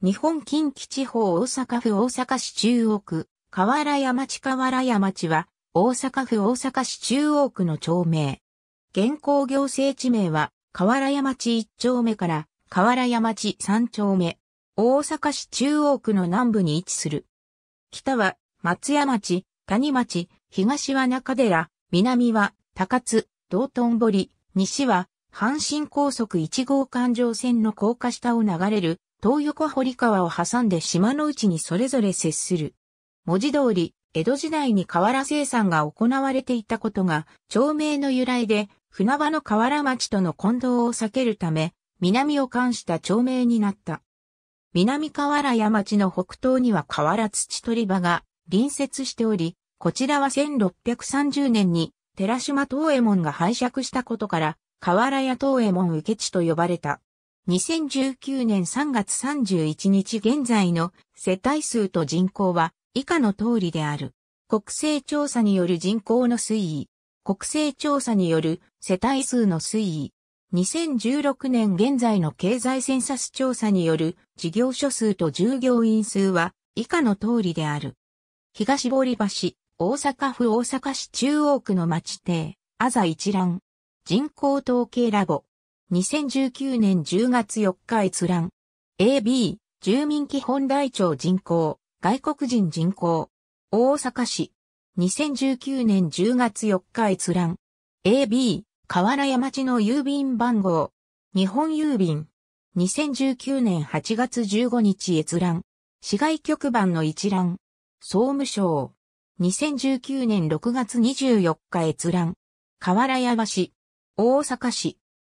日本近畿地方大阪府大阪市中央区、河原山町河原山町は、大阪府大阪市中央区の町名。現行行政地名は、河原山町1丁目から、河原山町3丁目。大阪市中央区の南部に位置する。北は、松屋町、谷町、東は中寺、南は、高津、道頓堀、西は、阪神高速1号環状線の高架下を流れる東横堀川を挟んで島の内にそれぞれ接する。文字通り、江戸時代に河原生産が行われていたことが、町名の由来で、船場の河原町との混同を避けるため、南を冠した町名になった。南河原屋町の北東には河原土取場が隣接しており、こちらは1630年に寺島東右衛門が拝借したことから、河原屋東右衛門受け地と呼ばれた。2019年3月31日現在の世帯数と人口は以下の通りである。国勢調査による人口の推移。国勢調査による世帯数の推移。2016年現在の経済センサス調査による事業所数と従業員数は以下の通りである。東堀橋、大阪府大阪市中央区の町邸、あざ一覧。人口統計ラボ。2019年10月4日閲覧。AB、住民基本台帳人口、外国人人口。大阪市。2019年10月4日閲覧。AB、河原山地の郵便番号。日本郵便。2019年8月15日閲覧。市外局番の一覧。総務省。2019年6月24日閲覧。河原山市。大阪市。